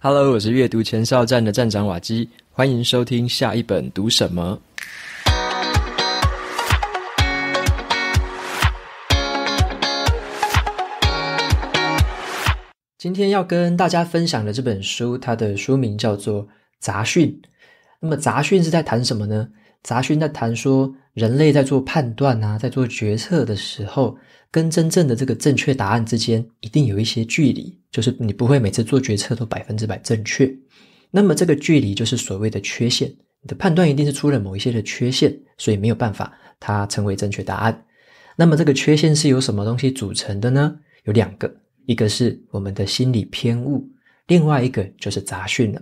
Hello，我是阅读前哨站的站长瓦基，欢迎收听下一本读什么。今天要跟大家分享的这本书，它的书名叫做《杂讯》。那么，《杂讯》是在谈什么呢？《杂讯》在谈说人类在做判断啊，在做决策的时候，跟真正的这个正确答案之间，一定有一些距离。就是你不会每次做决策都百分之百正确，那么这个距离就是所谓的缺陷。你的判断一定是出了某一些的缺陷，所以没有办法它成为正确答案。那么这个缺陷是由什么东西组成的呢？有两个，一个是我们的心理偏误，另外一个就是杂讯了。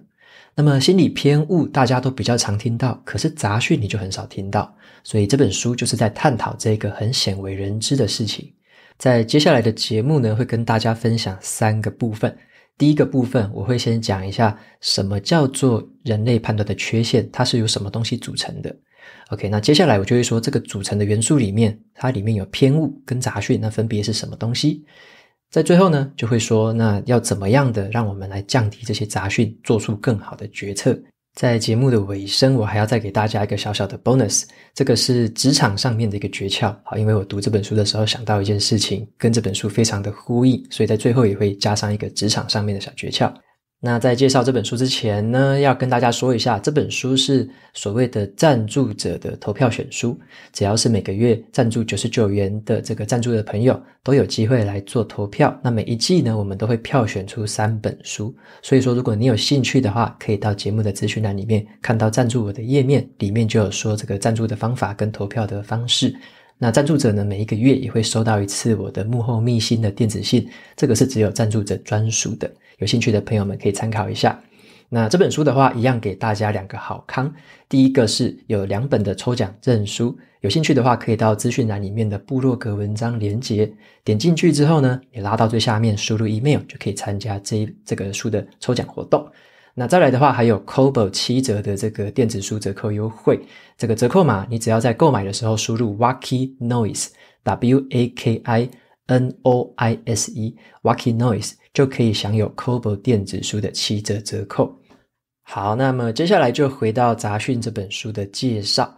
那么心理偏误大家都比较常听到，可是杂讯你就很少听到，所以这本书就是在探讨这个很鲜为人知的事情。在接下来的节目呢，会跟大家分享三个部分。第一个部分，我会先讲一下什么叫做人类判断的缺陷，它是由什么东西组成的。OK，那接下来我就会说这个组成的元素里面，它里面有偏误跟杂讯，那分别是什么东西？在最后呢，就会说那要怎么样的让我们来降低这些杂讯，做出更好的决策。在节目的尾声，我还要再给大家一个小小的 bonus，这个是职场上面的一个诀窍。好，因为我读这本书的时候想到一件事情，跟这本书非常的呼应，所以在最后也会加上一个职场上面的小诀窍。那在介绍这本书之前呢，要跟大家说一下，这本书是所谓的赞助者的投票选书。只要是每个月赞助九十九元的这个赞助的朋友，都有机会来做投票。那每一季呢，我们都会票选出三本书。所以说，如果你有兴趣的话，可以到节目的咨询栏里面看到赞助我的页面，里面就有说这个赞助的方法跟投票的方式。那赞助者呢，每一个月也会收到一次我的幕后密辛的电子信，这个是只有赞助者专属的。有兴趣的朋友们可以参考一下。那这本书的话，一样给大家两个好康。第一个是有两本的抽奖证书，有兴趣的话可以到资讯栏里面的部落格文章连接，点进去之后呢，也拉到最下面输入 email 就可以参加这这个书的抽奖活动。那再来的话，还有 c o b o 七折的这个电子书折扣优惠，这个折扣码你只要在购买的时候输入 Waki Noise W A K I。noise，wacky noise 就可以享有 Kobo 电子书的七折折扣。好，那么接下来就回到杂讯这本书的介绍。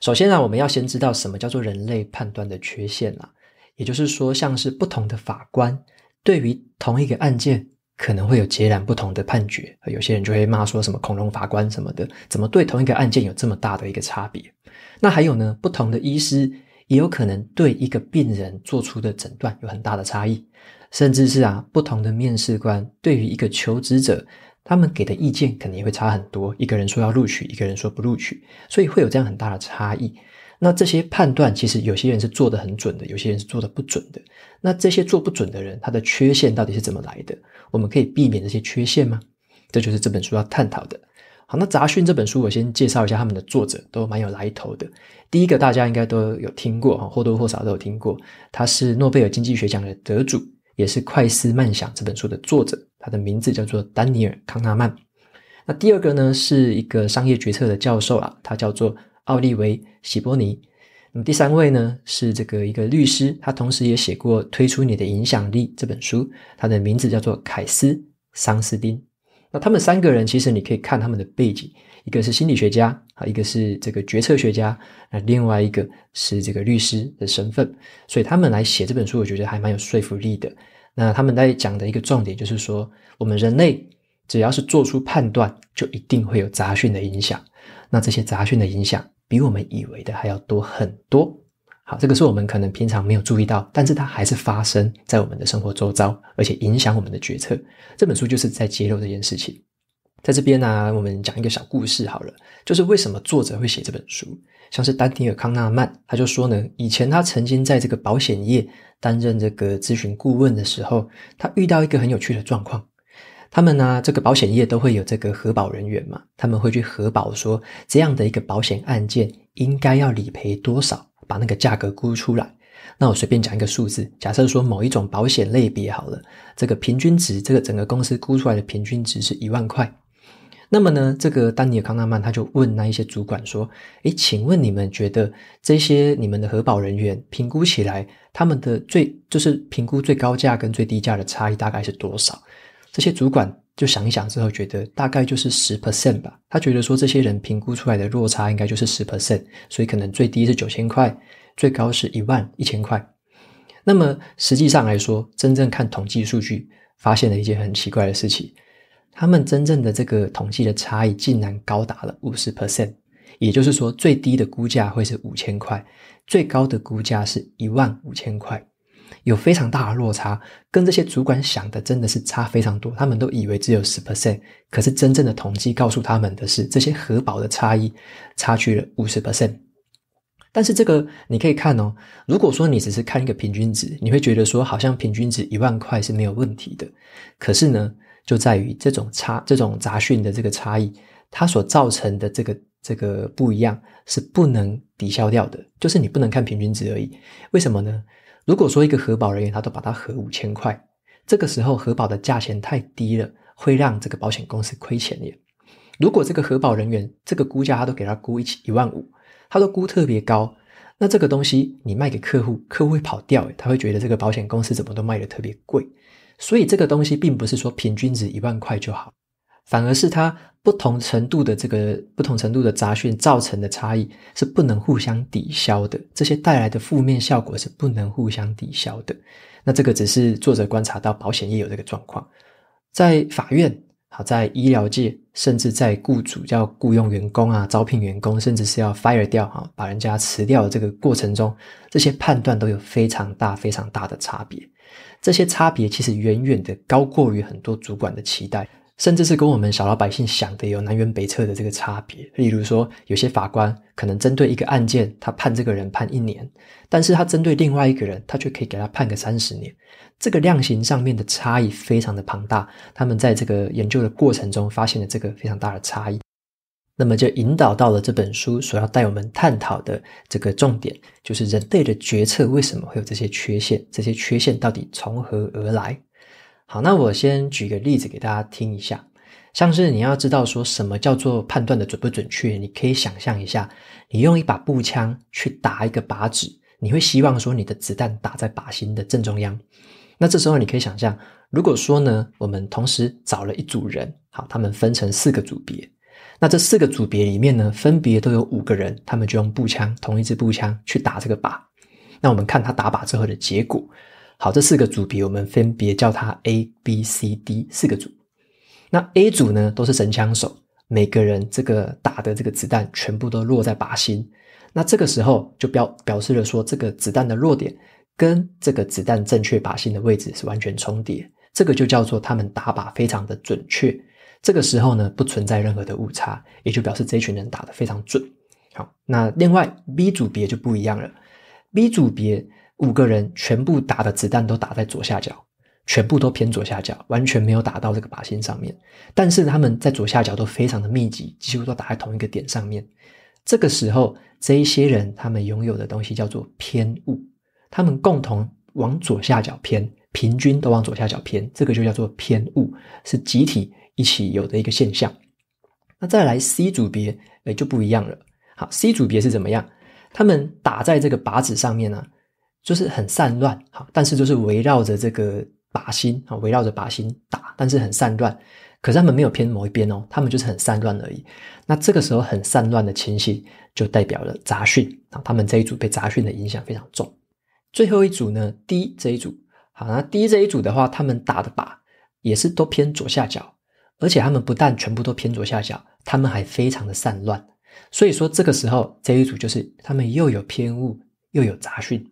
首先呢，我们要先知道什么叫做人类判断的缺陷啦。也就是说，像是不同的法官对于同一个案件，可能会有截然不同的判决。有些人就会骂说什么恐龙法官什么的，怎么对同一个案件有这么大的一个差别？那还有呢，不同的医师。也有可能对一个病人做出的诊断有很大的差异，甚至是啊，不同的面试官对于一个求职者，他们给的意见可能也会差很多。一个人说要录取，一个人说不录取，所以会有这样很大的差异。那这些判断，其实有些人是做的很准的，有些人是做的不准的。那这些做不准的人，他的缺陷到底是怎么来的？我们可以避免这些缺陷吗？这就是这本书要探讨的。好，那《杂讯》这本书，我先介绍一下他们的作者，都蛮有来头的。第一个大家应该都有听过，哈，或多或少都有听过。他是诺贝尔经济学奖的得主，也是《快思慢想》这本书的作者，他的名字叫做丹尼尔·康纳曼。那第二个呢，是一个商业决策的教授啊，他叫做奥利维·希波尼。那么第三位呢，是这个一个律师，他同时也写过《推出你的影响力》这本书，他的名字叫做凯斯·桑斯丁。那他们三个人其实你可以看他们的背景，一个是心理学家啊，一个是这个决策学家，那另外一个是这个律师的身份，所以他们来写这本书，我觉得还蛮有说服力的。那他们在讲的一个重点就是说，我们人类只要是做出判断，就一定会有杂讯的影响。那这些杂讯的影响，比我们以为的还要多很多。好，这个是我们可能平常没有注意到，但是它还是发生在我们的生活周遭，而且影响我们的决策。这本书就是在揭露这件事情。在这边呢，我们讲一个小故事好了，就是为什么作者会写这本书。像是丹尼尔康纳曼，他就说呢，以前他曾经在这个保险业担任这个咨询顾问的时候，他遇到一个很有趣的状况。他们呢，这个保险业都会有这个核保人员嘛，他们会去核保说这样的一个保险案件应该要理赔多少。把那个价格估出来。那我随便讲一个数字，假设说某一种保险类别好了，这个平均值，这个整个公司估出来的平均值是一万块。那么呢，这个丹尼尔康纳曼他就问那一些主管说：“诶，请问你们觉得这些你们的核保人员评估起来，他们的最就是评估最高价跟最低价的差异大概是多少？”这些主管。就想一想之后，觉得大概就是十 percent 吧。他觉得说，这些人评估出来的落差应该就是十 percent，所以可能最低是九千块，最高是一万一千块。那么实际上来说，真正看统计数据，发现了一件很奇怪的事情：他们真正的这个统计的差异竟然高达了五十 percent，也就是说，最低的估价会是五千块，最高的估价是一万五千块。有非常大的落差，跟这些主管想的真的是差非常多。他们都以为只有十 percent，可是真正的统计告诉他们的是，这些核保的差异差去了五十 percent。但是这个你可以看哦，如果说你只是看一个平均值，你会觉得说好像平均值一万块是没有问题的。可是呢，就在于这种差这种杂讯的这个差异，它所造成的这个这个不一样是不能抵消掉的，就是你不能看平均值而已。为什么呢？如果说一个核保人员他都把它核五千块，这个时候核保的价钱太低了，会让这个保险公司亏钱耶。如果这个核保人员这个估价他都给他估一一万五，他都估特别高，那这个东西你卖给客户，客户会跑掉，他会觉得这个保险公司怎么都卖的特别贵，所以这个东西并不是说平均值一万块就好，反而是他。不同程度的这个不同程度的杂讯造成的差异是不能互相抵消的，这些带来的负面效果是不能互相抵消的。那这个只是作者观察到保险业有这个状况，在法院，好在医疗界，甚至在雇主要雇佣员工啊、招聘员工，甚至是要 fire 掉哈，把人家辞掉这个过程中，这些判断都有非常大、非常大的差别。这些差别其实远远的高过于很多主管的期待。甚至是跟我们小老百姓想的有南辕北辙的这个差别。例如说，有些法官可能针对一个案件，他判这个人判一年，但是他针对另外一个人，他却可以给他判个三十年。这个量刑上面的差异非常的庞大。他们在这个研究的过程中发现了这个非常大的差异，那么就引导到了这本书所要带我们探讨的这个重点，就是人类的决策为什么会有这些缺陷？这些缺陷到底从何而来？好，那我先举个例子给大家听一下。像是你要知道说什么叫做判断的准不准确，你可以想象一下，你用一把步枪去打一个靶子，你会希望说你的子弹打在靶心的正中央。那这时候你可以想象，如果说呢，我们同时找了一组人，好，他们分成四个组别，那这四个组别里面呢，分别都有五个人，他们就用步枪，同一支步枪去打这个靶。那我们看他打靶之后的结果。好，这四个组别我们分别叫它 A、B、C、D 四个组。那 A 组呢，都是神枪手，每个人这个打的这个子弹全部都落在靶心。那这个时候就表表示了说，这个子弹的弱点跟这个子弹正确靶心的位置是完全重叠，这个就叫做他们打靶非常的准确。这个时候呢，不存在任何的误差，也就表示这群人打得非常准。好，那另外 B 组别就不一样了，B 组别。五个人全部打的子弹都打在左下角，全部都偏左下角，完全没有打到这个靶心上面。但是他们在左下角都非常的密集，几乎都打在同一个点上面。这个时候，这一些人他们拥有的东西叫做偏误，他们共同往左下角偏，平均都往左下角偏，这个就叫做偏误，是集体一起有的一个现象。那再来 C 组别，哎就不一样了。好，C 组别是怎么样？他们打在这个靶子上面呢？就是很散乱，好，但是就是围绕着这个靶心啊，围绕着靶心打，但是很散乱。可是他们没有偏某一边哦，他们就是很散乱而已。那这个时候很散乱的情形，就代表了杂讯啊。他们这一组被杂讯的影响非常重。最后一组呢，D 这一组，好，那 D 这一组的话，他们打的靶也是都偏左下角，而且他们不但全部都偏左下角，他们还非常的散乱。所以说这个时候这一组就是他们又有偏误，又有杂讯。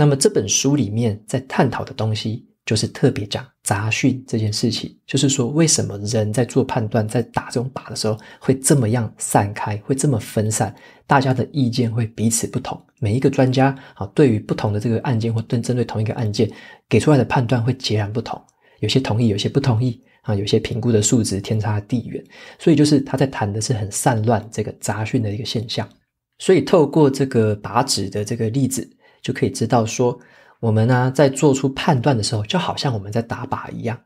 那么这本书里面在探讨的东西，就是特别讲杂讯这件事情。就是说，为什么人在做判断、在打这种靶的时候，会这么样散开，会这么分散？大家的意见会彼此不同。每一个专家啊，对于不同的这个案件，或对针对同一个案件，给出来的判断会截然不同。有些同意，有些不同意啊，有些评估的数值天差地远。所以，就是他在谈的是很散乱这个杂讯的一个现象。所以，透过这个靶纸的这个例子。就可以知道说，我们呢在做出判断的时候，就好像我们在打靶一样。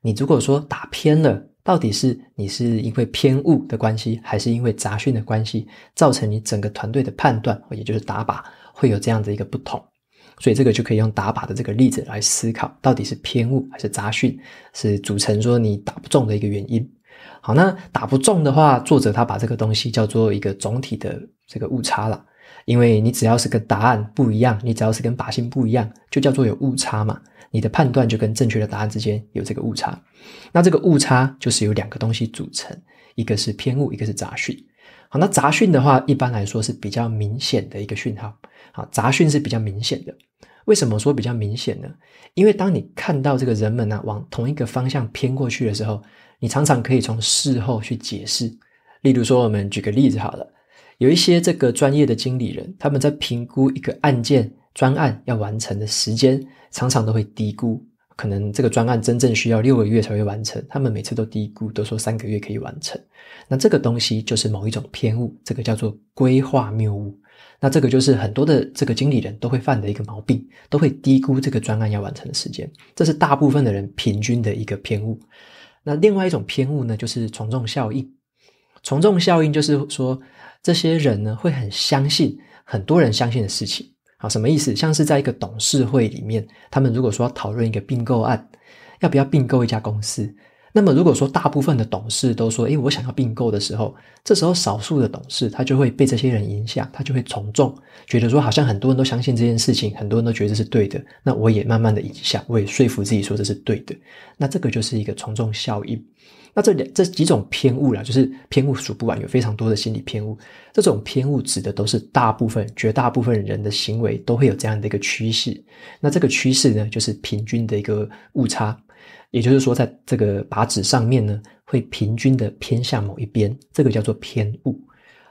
你如果说打偏了，到底是你是因为偏误的关系，还是因为杂讯的关系，造成你整个团队的判断，也就是打靶会有这样的一个不同。所以这个就可以用打靶的这个例子来思考，到底是偏误还是杂讯是组成说你打不中的一个原因。好，那打不中的话，作者他把这个东西叫做一个总体的这个误差了。因为你只要是个答案不一样，你只要是跟靶心不一样，就叫做有误差嘛。你的判断就跟正确的答案之间有这个误差。那这个误差就是由两个东西组成，一个是偏误，一个是杂讯。好，那杂讯的话，一般来说是比较明显的一个讯号。好，杂讯是比较明显的。为什么说比较明显呢？因为当你看到这个人们呢往同一个方向偏过去的时候，你常常可以从事后去解释。例如说，我们举个例子好了。有一些这个专业的经理人，他们在评估一个案件专案要完成的时间，常常都会低估，可能这个专案真正需要六个月才会完成，他们每次都低估，都说三个月可以完成。那这个东西就是某一种偏误，这个叫做规划谬误。那这个就是很多的这个经理人都会犯的一个毛病，都会低估这个专案要完成的时间，这是大部分的人平均的一个偏误。那另外一种偏误呢，就是从众效应。从众效应就是说，这些人呢会很相信很多人相信的事情。好，什么意思？像是在一个董事会里面，他们如果说要讨论一个并购案，要不要并购一家公司？那么如果说大部分的董事都说：“诶，我想要并购”的时候，这时候少数的董事他就会被这些人影响，他就会从众，觉得说好像很多人都相信这件事情，很多人都觉得是对的，那我也慢慢的影响，我也说服自己说这是对的，那这个就是一个从众效应。那这两这几种偏误啦，就是偏误数不完，有非常多的心理偏误。这种偏误指的都是大部分、绝大部分人的行为都会有这样的一个趋势。那这个趋势呢，就是平均的一个误差，也就是说，在这个靶子上面呢，会平均的偏向某一边，这个叫做偏误。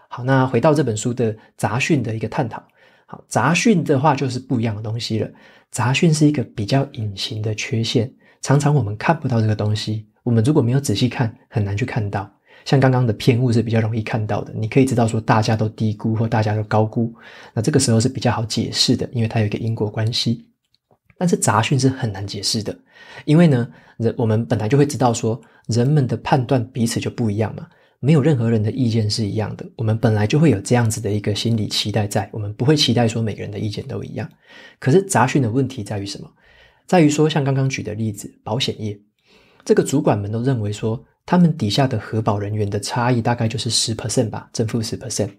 好，那回到这本书的杂讯的一个探讨。好，杂讯的话就是不一样的东西了。杂讯是一个比较隐形的缺陷，常常我们看不到这个东西。我们如果没有仔细看，很难去看到。像刚刚的偏误是比较容易看到的，你可以知道说大家都低估或大家都高估，那这个时候是比较好解释的，因为它有一个因果关系。但是杂讯是很难解释的，因为呢，人我们本来就会知道说人们的判断彼此就不一样嘛，没有任何人的意见是一样的。我们本来就会有这样子的一个心理期待在，我们不会期待说每个人的意见都一样。可是杂讯的问题在于什么？在于说像刚刚举的例子，保险业。这个主管们都认为说，他们底下的核保人员的差异大概就是十 percent 吧，正负十 percent。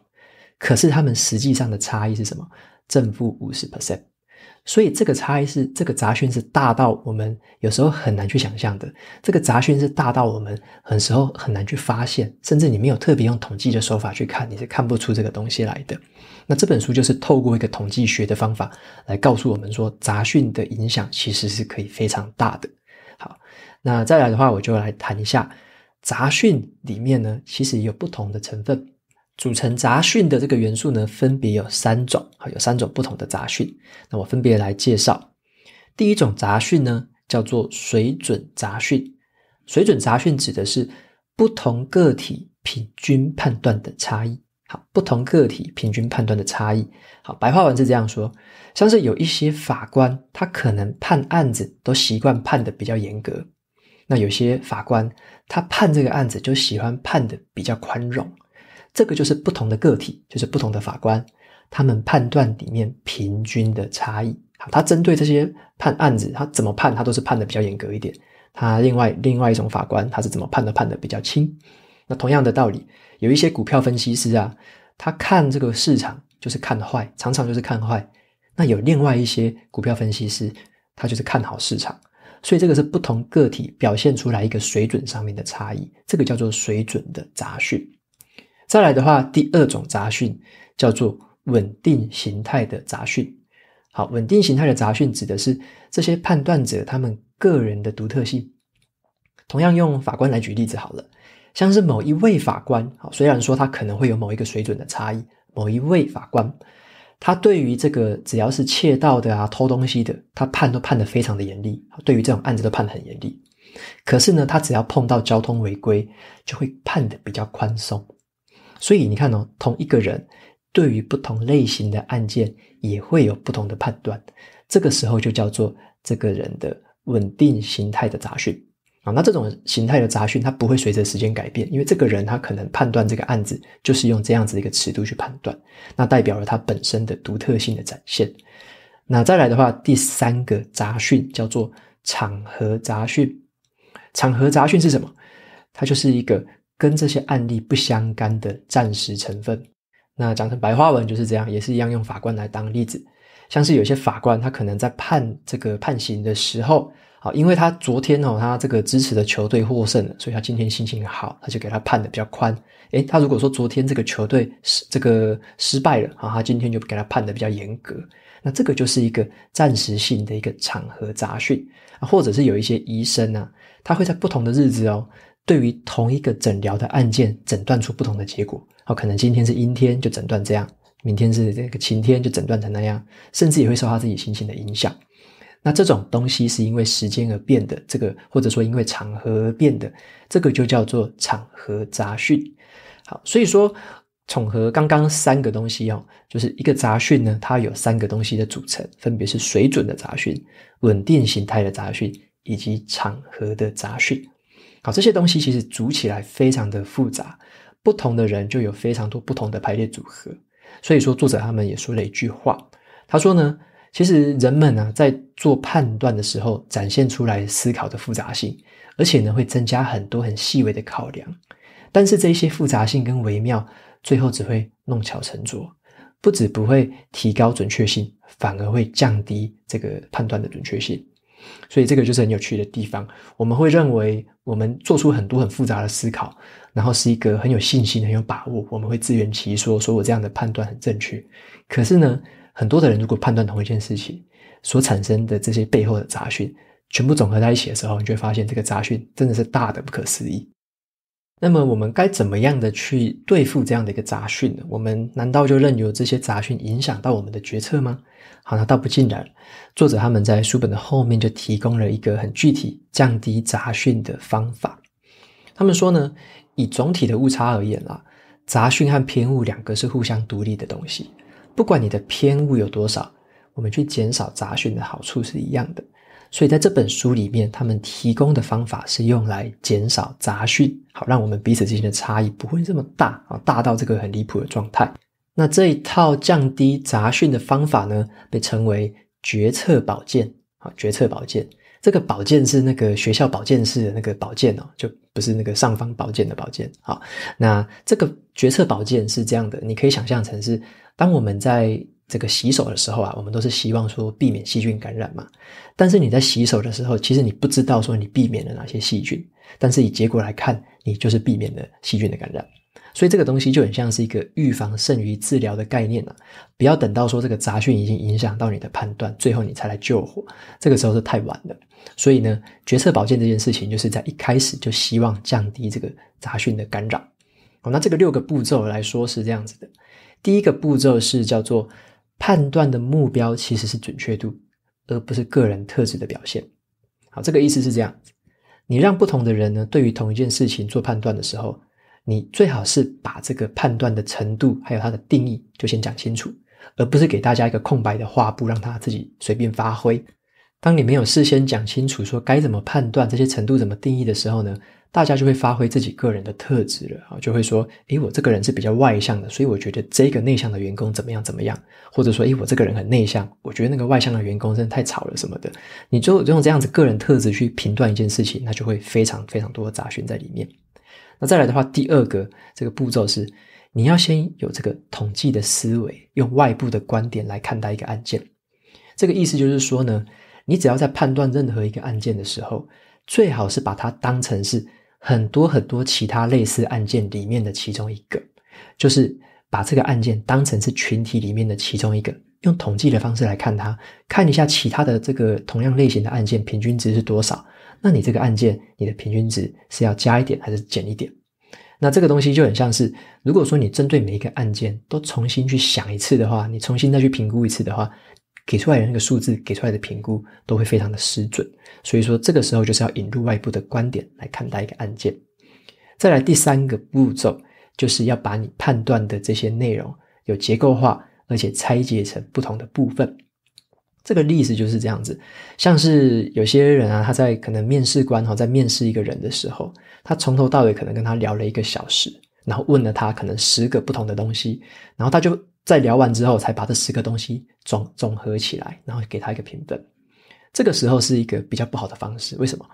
可是他们实际上的差异是什么？正负五十 percent。所以这个差异是这个杂讯是大到我们有时候很难去想象的，这个杂讯是大到我们很多时候很难去发现，甚至你没有特别用统计的手法去看，你是看不出这个东西来的。那这本书就是透过一个统计学的方法来告诉我们说，杂讯的影响其实是可以非常大的。那再来的话，我就来谈一下杂讯里面呢，其实有不同的成分组成杂讯的这个元素呢，分别有三种，有三种不同的杂讯。那我分别来介绍。第一种杂讯呢，叫做水准杂讯。水准杂讯指的是不同个体平均判断的差异。好，不同个体平均判断的差异。好，白话文是这样说，像是有一些法官，他可能判案子都习惯判的比较严格。那有些法官，他判这个案子就喜欢判的比较宽容，这个就是不同的个体，就是不同的法官，他们判断里面平均的差异。好，他针对这些判案子，他怎么判，他都是判的比较严格一点。他另外另外一种法官，他是怎么判的，判的比较轻。那同样的道理，有一些股票分析师啊，他看这个市场就是看坏，常常就是看坏。那有另外一些股票分析师，他就是看好市场。所以这个是不同个体表现出来一个水准上面的差异，这个叫做水准的杂讯。再来的话，第二种杂讯叫做稳定形态的杂讯。好，稳定形态的杂讯指的是这些判断者他们个人的独特性。同样用法官来举例子好了，像是某一位法官，好，虽然说他可能会有某一个水准的差异，某一位法官。他对于这个只要是窃盗的啊、偷东西的，他判都判得非常的严厉，对于这种案子都判得很严厉。可是呢，他只要碰到交通违规，就会判得比较宽松。所以你看哦，同一个人对于不同类型的案件也会有不同的判断，这个时候就叫做这个人的稳定形态的杂讯。那这种形态的杂讯，它不会随着时间改变，因为这个人他可能判断这个案子就是用这样子一个尺度去判断，那代表了他本身的独特性的展现。那再来的话，第三个杂讯叫做场合杂讯。场合杂讯是什么？它就是一个跟这些案例不相干的暂时成分。那讲成白话文就是这样，也是一样用法官来当例子，像是有些法官他可能在判这个判刑的时候。好，因为他昨天哦，他这个支持的球队获胜了，所以他今天心情好，他就给他判的比较宽。诶，他如果说昨天这个球队失这个失败了，啊，他今天就给他判的比较严格。那这个就是一个暂时性的一个场合杂讯啊，或者是有一些医生呢，他会在不同的日子哦，对于同一个诊疗的案件，诊断出不同的结果。好，可能今天是阴天就诊断这样，明天是这个晴天就诊断成那样，甚至也会受他自己心情的影响。那这种东西是因为时间而变的，这个或者说因为场合而变的，这个就叫做场合杂讯。好，所以说重合刚刚三个东西哦，就是一个杂讯呢，它有三个东西的组成，分别是水准的杂讯、稳定形态的杂讯以及场合的杂讯。好，这些东西其实组起来非常的复杂，不同的人就有非常多不同的排列组合。所以说，作者他们也说了一句话，他说呢。其实，人们呢在做判断的时候，展现出来思考的复杂性，而且呢会增加很多很细微的考量。但是，这些复杂性跟微妙，最后只会弄巧成拙，不止不会提高准确性，反而会降低这个判断的准确性。所以，这个就是很有趣的地方。我们会认为我们做出很多很复杂的思考，然后是一个很有信心、很有把握。我们会自圆其说，说我这样的判断很正确。可是呢？很多的人如果判断同一件事情所产生的这些背后的杂讯，全部总合在一起的时候，你就会发现这个杂讯真的是大的不可思议。那么我们该怎么样的去对付这样的一个杂讯呢？我们难道就任由这些杂讯影响到我们的决策吗？好，那倒不尽然。作者他们在书本的后面就提供了一个很具体降低杂讯的方法。他们说呢，以总体的误差而言啦，杂讯和偏误两个是互相独立的东西。不管你的偏物有多少，我们去减少杂讯的好处是一样的。所以在这本书里面，他们提供的方法是用来减少杂讯，好让我们彼此之间的差异不会这么大啊，大到这个很离谱的状态。那这一套降低杂讯的方法呢，被称为决策宝剑啊，决策宝剑。这个保健是那个学校保健室的那个保健哦，就不是那个上方保健的保健好，那这个决策保健是这样的，你可以想象成是，当我们在这个洗手的时候啊，我们都是希望说避免细菌感染嘛。但是你在洗手的时候，其实你不知道说你避免了哪些细菌，但是以结果来看，你就是避免了细菌的感染。所以这个东西就很像是一个预防胜于治疗的概念啊。不要等到说这个杂讯已经影响到你的判断，最后你才来救火，这个时候是太晚了。所以呢，决策保健这件事情就是在一开始就希望降低这个杂讯的干扰。哦，那这个六个步骤来说是这样子的，第一个步骤是叫做判断的目标其实是准确度，而不是个人特质的表现。好，这个意思是这样，你让不同的人呢对于同一件事情做判断的时候。你最好是把这个判断的程度还有它的定义就先讲清楚，而不是给大家一个空白的画布让他自己随便发挥。当你没有事先讲清楚说该怎么判断这些程度怎么定义的时候呢，大家就会发挥自己个人的特质了啊，就会说，哎，我这个人是比较外向的，所以我觉得这个内向的员工怎么样怎么样，或者说，哎，我这个人很内向，我觉得那个外向的员工真的太吵了什么的。你就就用这样子个人特质去评断一件事情，那就会非常非常多的杂讯在里面。那再来的话，第二个这个步骤是，你要先有这个统计的思维，用外部的观点来看待一个案件。这个意思就是说呢，你只要在判断任何一个案件的时候，最好是把它当成是很多很多其他类似案件里面的其中一个，就是把这个案件当成是群体里面的其中一个，用统计的方式来看它，看一下其他的这个同样类型的案件平均值是多少。那你这个案件，你的平均值是要加一点还是减一点？那这个东西就很像是，如果说你针对每一个案件都重新去想一次的话，你重新再去评估一次的话，给出来的那个数字，给出来的评估都会非常的失准。所以说，这个时候就是要引入外部的观点来看待一个案件。再来第三个步骤，就是要把你判断的这些内容有结构化，而且拆解成不同的部分。这个例子就是这样子，像是有些人啊，他在可能面试官哈在面试一个人的时候，他从头到尾可能跟他聊了一个小时，然后问了他可能十个不同的东西，然后他就在聊完之后才把这十个东西总总合起来，然后给他一个评分。这个时候是一个比较不好的方式，为什么？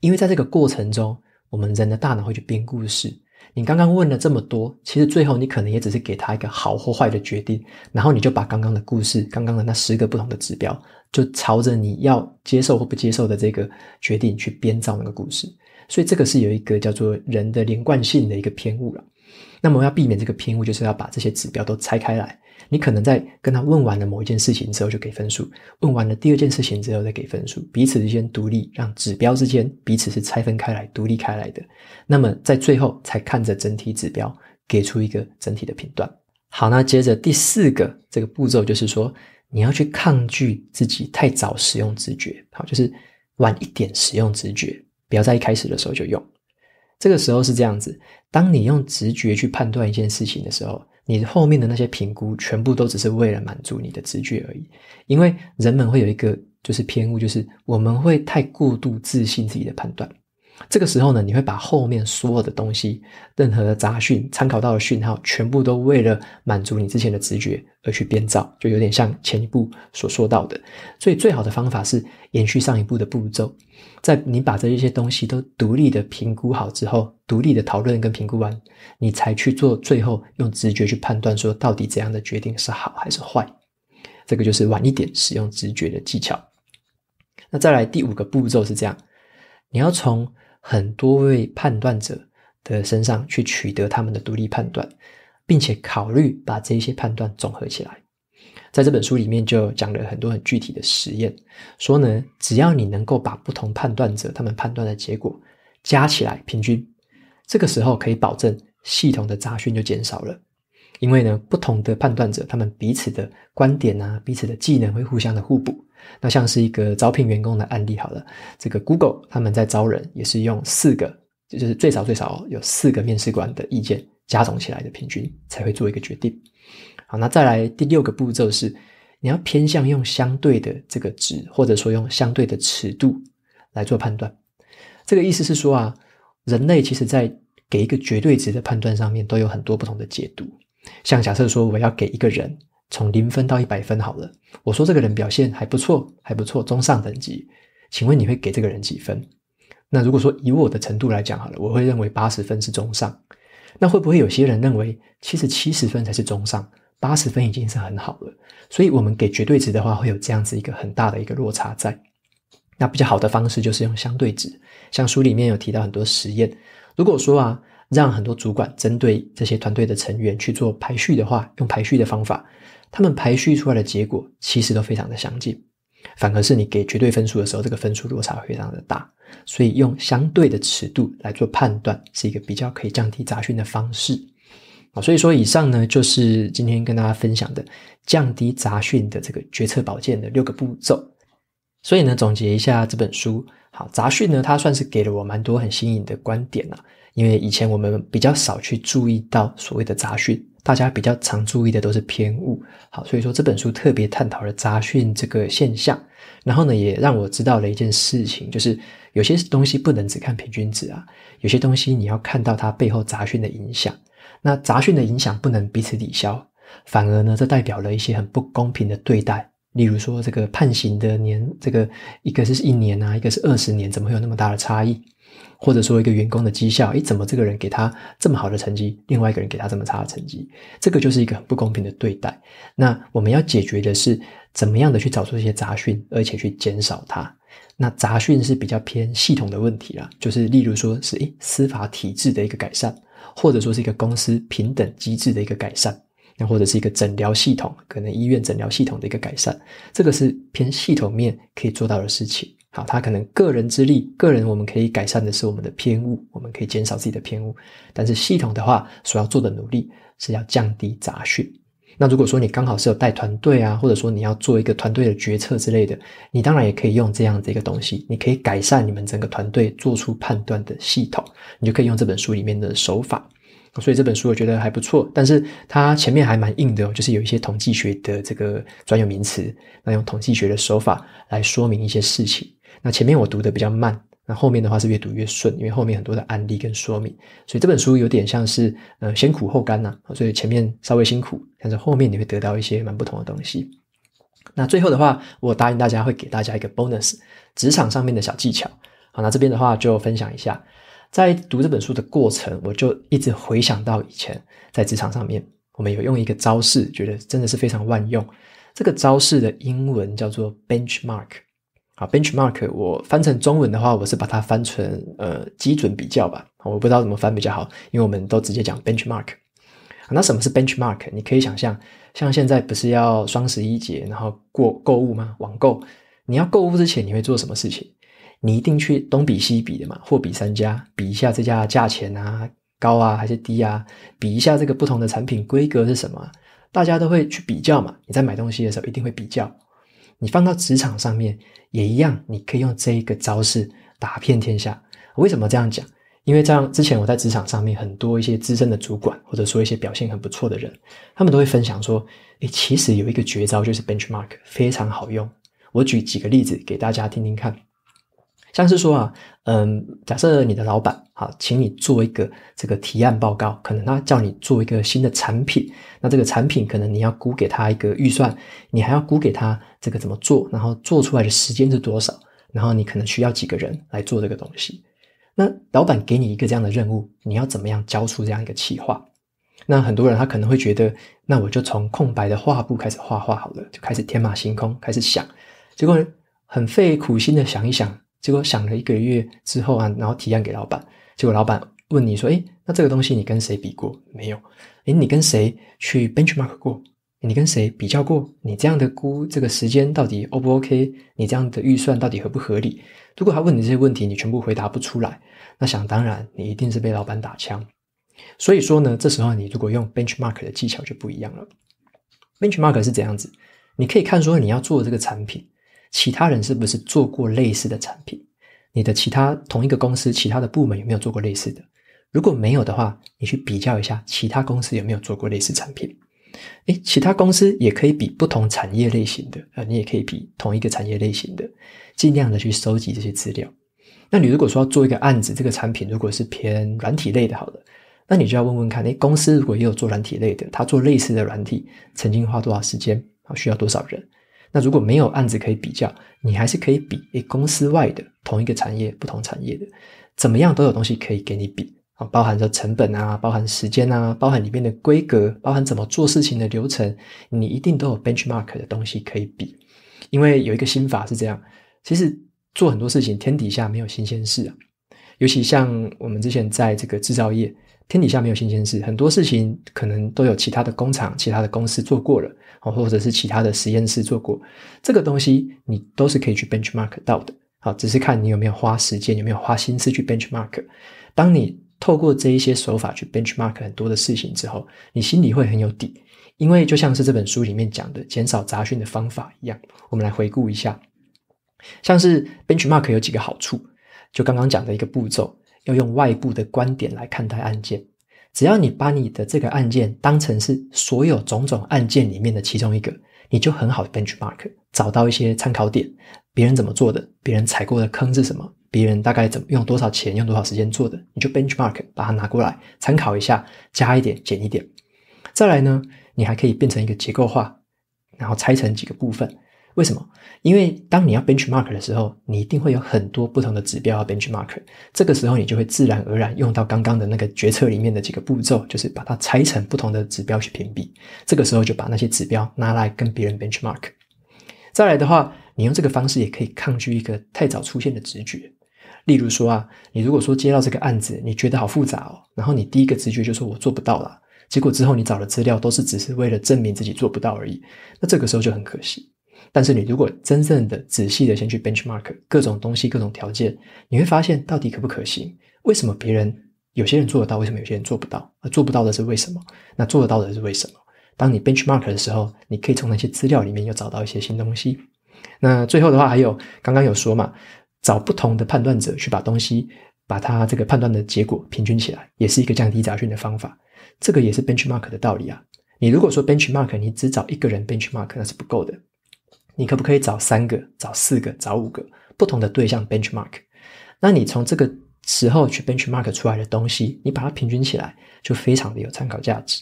因为在这个过程中，我们人的大脑会去编故事。你刚刚问了这么多，其实最后你可能也只是给他一个好或坏的决定，然后你就把刚刚的故事，刚刚的那十个不同的指标，就朝着你要接受或不接受的这个决定去编造那个故事，所以这个是有一个叫做人的连贯性的一个偏误了。那么要避免这个偏误，就是要把这些指标都拆开来。你可能在跟他问完了某一件事情之后就给分数，问完了第二件事情之后再给分数，彼此之间独立，让指标之间彼此是拆分开来、独立开来的。那么在最后才看着整体指标给出一个整体的评断。好，那接着第四个这个步骤就是说，你要去抗拒自己太早使用直觉，好，就是晚一点使用直觉，不要在一开始的时候就用。这个时候是这样子：当你用直觉去判断一件事情的时候，你后面的那些评估全部都只是为了满足你的直觉而已。因为人们会有一个就是偏误，就是我们会太过度自信自己的判断。这个时候呢，你会把后面所有的东西，任何的杂讯、参考到的讯号，全部都为了满足你之前的直觉而去编造，就有点像前一步所说到的。所以最好的方法是延续上一步的步骤，在你把这一些东西都独立的评估好之后，独立的讨论跟评估完，你才去做最后用直觉去判断说到底怎样的决定是好还是坏。这个就是晚一点使用直觉的技巧。那再来第五个步骤是这样，你要从。很多位判断者的身上去取得他们的独立判断，并且考虑把这些判断总合起来。在这本书里面就讲了很多很具体的实验，说呢，只要你能够把不同判断者他们判断的结果加起来平均，这个时候可以保证系统的杂讯就减少了。因为呢，不同的判断者，他们彼此的观点啊，彼此的技能会互相的互补。那像是一个招聘员工的案例，好了，这个 Google 他们在招人，也是用四个，就是最少最少有四个面试官的意见加总起来的平均才会做一个决定。好，那再来第六个步骤是，你要偏向用相对的这个值，或者说用相对的尺度来做判断。这个意思是说啊，人类其实在给一个绝对值的判断上面，都有很多不同的解读。像假设说，我要给一个人从零分到一百分好了，我说这个人表现还不错，还不错，中上等级，请问你会给这个人几分？那如果说以我的程度来讲好了，我会认为八十分是中上，那会不会有些人认为其实七十分才是中上，八十分已经是很好了？所以，我们给绝对值的话，会有这样子一个很大的一个落差在。那比较好的方式就是用相对值，像书里面有提到很多实验，如果说啊。让很多主管针对这些团队的成员去做排序的话，用排序的方法，他们排序出来的结果其实都非常的相近，反而是你给绝对分数的时候，这个分数落差非常的大。所以用相对的尺度来做判断，是一个比较可以降低杂讯的方式啊。所以说，以上呢就是今天跟大家分享的降低杂讯的这个决策保健的六个步骤。所以呢，总结一下这本书，好，杂讯呢，它算是给了我蛮多很新颖的观点呐。因为以前我们比较少去注意到所谓的杂讯，大家比较常注意的都是偏误。好，所以说这本书特别探讨了杂讯这个现象，然后呢，也让我知道了一件事情，就是有些东西不能只看平均值啊，有些东西你要看到它背后杂讯的影响。那杂讯的影响不能彼此抵消，反而呢，这代表了一些很不公平的对待。例如说，这个判刑的年，这个一个是一年啊，一个是二十年，怎么会有那么大的差异？或者说一个员工的绩效，诶，怎么这个人给他这么好的成绩，另外一个人给他这么差的成绩？这个就是一个很不公平的对待。那我们要解决的是怎么样的去找出一些杂讯，而且去减少它。那杂讯是比较偏系统的问题啦，就是例如说是诶司法体制的一个改善，或者说是一个公司平等机制的一个改善，那或者是一个诊疗系统，可能医院诊疗系统的一个改善，这个是偏系统面可以做到的事情。好，他可能个人之力，个人我们可以改善的是我们的偏误，我们可以减少自己的偏误。但是系统的话，所要做的努力是要降低杂讯。那如果说你刚好是有带团队啊，或者说你要做一个团队的决策之类的，你当然也可以用这样的一个东西，你可以改善你们整个团队做出判断的系统，你就可以用这本书里面的手法。所以这本书我觉得还不错，但是它前面还蛮硬的，就是有一些统计学的这个专有名词，那用统计学的手法来说明一些事情。那前面我读的比较慢，那后面的话是越读越顺，因为后面很多的案例跟说明，所以这本书有点像是呃先苦后甘呐，所以前面稍微辛苦，但是后面你会得到一些蛮不同的东西。那最后的话，我答应大家会给大家一个 bonus，职场上面的小技巧。好，那这边的话就分享一下，在读这本书的过程，我就一直回想到以前在职场上面，我们有用一个招式，觉得真的是非常万用。这个招式的英文叫做 benchmark。啊，benchmark，我翻成中文的话，我是把它翻成呃基准比较吧。我不知道怎么翻比较好，因为我们都直接讲 benchmark。那什么是 benchmark？你可以想象，像现在不是要双十一节，然后过购物吗？网购，你要购物之前，你会做什么事情？你一定去东比西比的嘛，货比三家，比一下这家价钱啊高啊还是低啊，比一下这个不同的产品规格是什么，大家都会去比较嘛。你在买东西的时候一定会比较。你放到职场上面也一样，你可以用这一个招式打遍天下。为什么这样讲？因为这样之前我在职场上面，很多一些资深的主管，或者说一些表现很不错的人，他们都会分享说：，诶，其实有一个绝招就是 benchmark，非常好用。我举几个例子给大家听听看。像是说啊，嗯，假设你的老板好，请你做一个这个提案报告，可能他叫你做一个新的产品，那这个产品可能你要估给他一个预算，你还要估给他这个怎么做，然后做出来的时间是多少，然后你可能需要几个人来做这个东西。那老板给你一个这样的任务，你要怎么样交出这样一个企划？那很多人他可能会觉得，那我就从空白的画布开始画画好了，就开始天马行空开始想，结果很费苦心的想一想。结果想了一个月之后啊，然后提案给老板，结果老板问你说：“哎，那这个东西你跟谁比过？没有？哎，你跟谁去 benchmark 过？你跟谁比较过？你这样的估这个时间到底 O 不 OK？你这样的预算到底合不合理？”如果他问你这些问题，你全部回答不出来，那想当然，你一定是被老板打枪。所以说呢，这时候你如果用 benchmark 的技巧就不一样了。benchmark 是怎样子？你可以看说你要做这个产品。其他人是不是做过类似的产品？你的其他同一个公司其他的部门有没有做过类似的？如果没有的话，你去比较一下其他公司有没有做过类似产品。诶，其他公司也可以比不同产业类型的呃，你也可以比同一个产业类型的，尽量的去收集这些资料。那你如果说要做一个案子，这个产品如果是偏软体类的，好的，那你就要问问看，诶，公司如果也有做软体类的，他做类似的软体曾经花多少时间啊？需要多少人？那如果没有案子可以比较，你还是可以比公司外的同一个产业、不同产业的，怎么样都有东西可以给你比啊，包含着成本啊，包含时间啊，包含里面的规格，包含怎么做事情的流程，你一定都有 benchmark 的东西可以比，因为有一个心法是这样，其实做很多事情天底下没有新鲜事啊，尤其像我们之前在这个制造业。天底下没有新鲜事，很多事情可能都有其他的工厂、其他的公司做过了，哦，或者是其他的实验室做过这个东西，你都是可以去 benchmark 到的。好，只是看你有没有花时间，有没有花心思去 benchmark。当你透过这一些手法去 benchmark 很多的事情之后，你心里会很有底，因为就像是这本书里面讲的减少杂讯的方法一样，我们来回顾一下，像是 benchmark 有几个好处，就刚刚讲的一个步骤。要用外部的观点来看待案件，只要你把你的这个案件当成是所有种种案件里面的其中一个，你就很好 benchmark，找到一些参考点，别人怎么做的，别人踩过的坑是什么，别人大概怎么用多少钱、用多少时间做的，你就 benchmark 把它拿过来参考一下，加一点、减一点，再来呢，你还可以变成一个结构化，然后拆成几个部分。为什么？因为当你要 benchmark 的时候，你一定会有很多不同的指标要 benchmark。这个时候，你就会自然而然用到刚刚的那个决策里面的几个步骤，就是把它拆成不同的指标去评比。这个时候，就把那些指标拿来跟别人 benchmark。再来的话，你用这个方式也可以抗拒一个太早出现的直觉。例如说啊，你如果说接到这个案子，你觉得好复杂哦，然后你第一个直觉就是我做不到了。结果之后你找的资料都是只是为了证明自己做不到而已。那这个时候就很可惜。但是你如果真正的仔细的先去 benchmark 各种东西、各种条件，你会发现到底可不可行？为什么别人有些人做得到，为什么有些人做不到？那做不到的是为什么？那做得到的是为什么？当你 benchmark 的时候，你可以从那些资料里面又找到一些新东西。那最后的话，还有刚刚有说嘛，找不同的判断者去把东西，把它这个判断的结果平均起来，也是一个降低杂讯的方法。这个也是 benchmark 的道理啊。你如果说 benchmark，你只找一个人 benchmark，那是不够的。你可不可以找三个、找四个、找五个不同的对象 benchmark？那你从这个时候去 benchmark 出来的东西，你把它平均起来，就非常的有参考价值。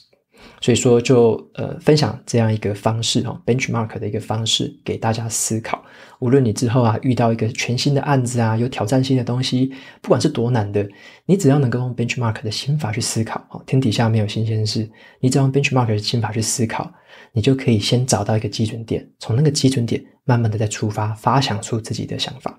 所以说，就呃分享这样一个方式哈，benchmark 的一个方式给大家思考。无论你之后啊遇到一个全新的案子啊，有挑战性的东西，不管是多难的，你只要能够用 benchmark 的心法去思考，哦，天底下没有新鲜事，你只要用 benchmark 的心法去思考。你就可以先找到一个基准点，从那个基准点慢慢的再出发，发想出自己的想法。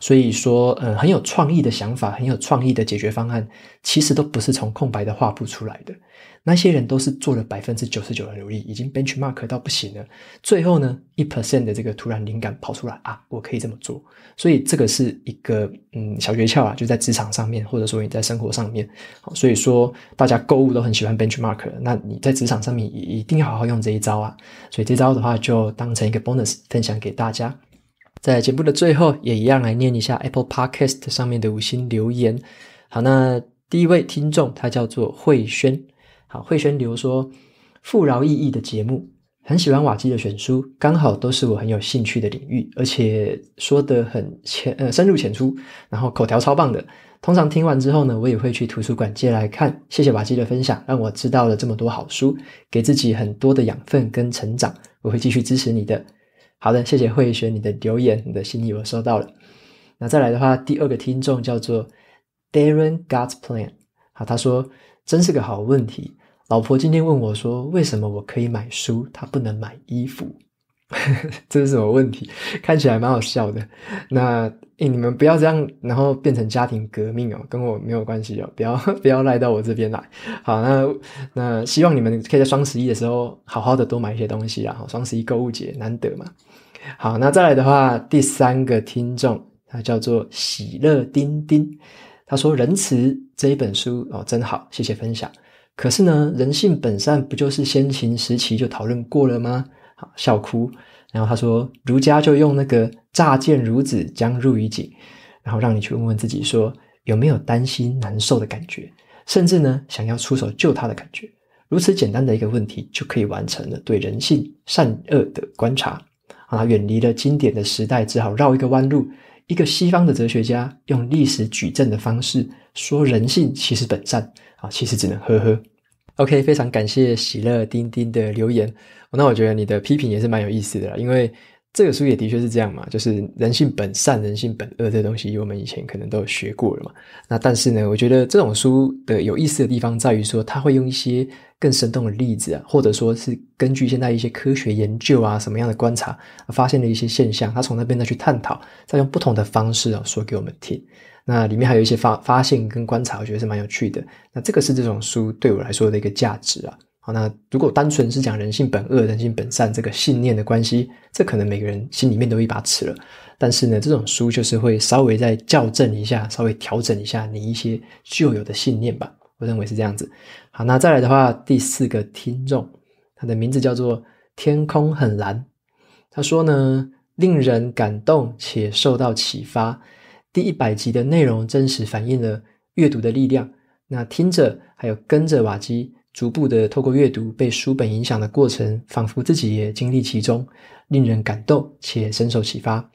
所以说，嗯，很有创意的想法，很有创意的解决方案。其实都不是从空白的画布出来的，那些人都是做了百分之九十九的努力，已经 benchmark 到不行了。最后呢，一 percent 的这个突然灵感跑出来啊，我可以这么做。所以这个是一个嗯小诀窍啊，就在职场上面，或者说你在生活上面。好，所以说大家购物都很喜欢 benchmark，那你在职场上面也一定要好好用这一招啊。所以这招的话，就当成一个 bonus 分享给大家。在节目的最后，也一样来念一下 Apple Podcast 上面的五星留言。好，那。第一位听众，他叫做慧轩，好，慧轩留言说：“富饶意义的节目，很喜欢瓦基的选书，刚好都是我很有兴趣的领域，而且说得很浅呃深入浅出，然后口条超棒的。通常听完之后呢，我也会去图书馆借来看。谢谢瓦基的分享，让我知道了这么多好书，给自己很多的养分跟成长。我会继续支持你的。好的，谢谢慧轩你的留言，你的心意我收到了。那再来的话，第二个听众叫做。” Darren God's Plan 好，他说：“真是个好问题。”老婆今天问我说：“为什么我可以买书，她不能买衣服？” 这是什么问题？看起来蛮好笑的。那诶，你们不要这样，然后变成家庭革命哦，跟我没有关系哦，不要 不要赖到我这边来。好，那那希望你们可以在双十一的时候好好的多买一些东西啊！好，双十一购物节难得嘛。好，那再来的话，第三个听众他叫做喜乐丁丁。他说：“仁慈这一本书哦，真好，谢谢分享。可是呢，人性本善，不就是先秦时期就讨论过了吗？好笑哭。然后他说，儒家就用那个‘乍见孺子将入于井’，然后让你去问问自己，说有没有担心难受的感觉，甚至呢，想要出手救他的感觉。如此简单的一个问题，就可以完成了对人性善恶的观察。啊，远离了经典的时代，只好绕一个弯路。”一个西方的哲学家用历史举证的方式说人性其实本善啊，其实只能呵呵。OK，非常感谢喜乐丁丁的留言。那我觉得你的批评也是蛮有意思的啦，因为这个书也的确是这样嘛，就是人性本善，人性本恶这东西，我们以前可能都有学过了嘛。那但是呢，我觉得这种书的有意思的地方在于说，它会用一些。更生动的例子啊，或者说是根据现在一些科学研究啊，什么样的观察发现了一些现象，他从那边再去探讨，再用不同的方式啊说给我们听。那里面还有一些发发现跟观察，我觉得是蛮有趣的。那这个是这种书对我来说的一个价值啊。好，那如果单纯是讲人性本恶、人性本善这个信念的关系，这可能每个人心里面都一把尺了。但是呢，这种书就是会稍微再校正一下，稍微调整一下你一些旧有的信念吧。我认为是这样子。好，那再来的话，第四个听众，他的名字叫做天空很蓝。他说呢，令人感动且受到启发。第一百集的内容真实反映了阅读的力量。那听着还有跟着瓦基，逐步的透过阅读被书本影响的过程，仿佛自己也经历其中，令人感动且深受启发。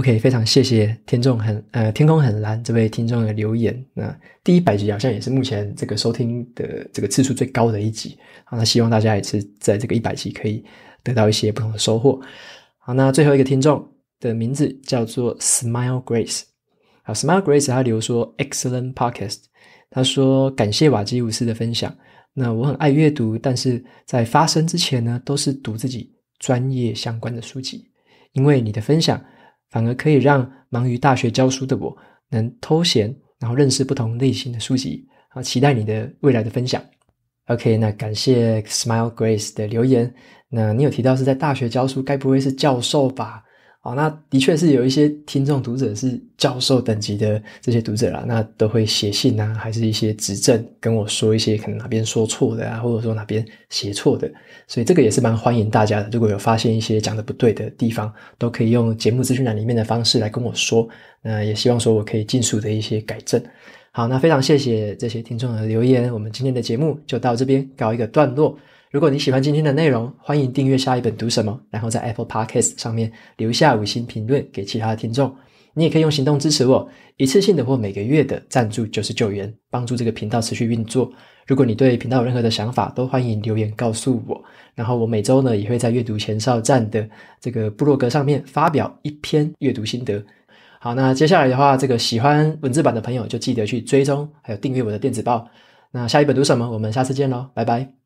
OK，非常谢谢听众很呃天空很蓝这位听众的留言。那第一百集好像也是目前这个收听的这个次数最高的一集。好，那希望大家也是在这个一百集可以得到一些不同的收获。好，那最后一个听众的名字叫做 Smile Grace。好，Smile Grace 他留说 Excellent Podcast。他说感谢瓦基乌斯的分享。那我很爱阅读，但是在发声之前呢，都是读自己专业相关的书籍。因为你的分享。反而可以让忙于大学教书的我能偷闲，然后认识不同类型的书籍，然后期待你的未来的分享。OK，那感谢 Smile Grace 的留言。那你有提到是在大学教书，该不会是教授吧？好，那的确是有一些听众读者是教授等级的这些读者了，那都会写信啊，还是一些指正跟我说一些可能哪边说错的啊，或者说哪边写错的，所以这个也是蛮欢迎大家的。如果有发现一些讲的不对的地方，都可以用节目资讯栏里面的方式来跟我说，那也希望说我可以尽速的一些改正。好，那非常谢谢这些听众的留言，我们今天的节目就到这边告一个段落。如果你喜欢今天的内容，欢迎订阅下一本读什么，然后在 Apple Podcast 上面留下五星评论给其他的听众。你也可以用行动支持我，一次性的或每个月的赞助九十九元，帮助这个频道持续运作。如果你对频道有任何的想法，都欢迎留言告诉我。然后我每周呢也会在阅读前哨站的这个部落格上面发表一篇阅读心得。好，那接下来的话，这个喜欢文字版的朋友就记得去追踪，还有订阅我的电子报。那下一本读什么？我们下次见喽，拜拜。